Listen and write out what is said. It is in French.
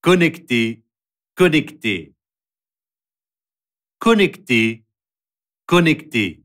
connecté, connecté. Connecté, connecté.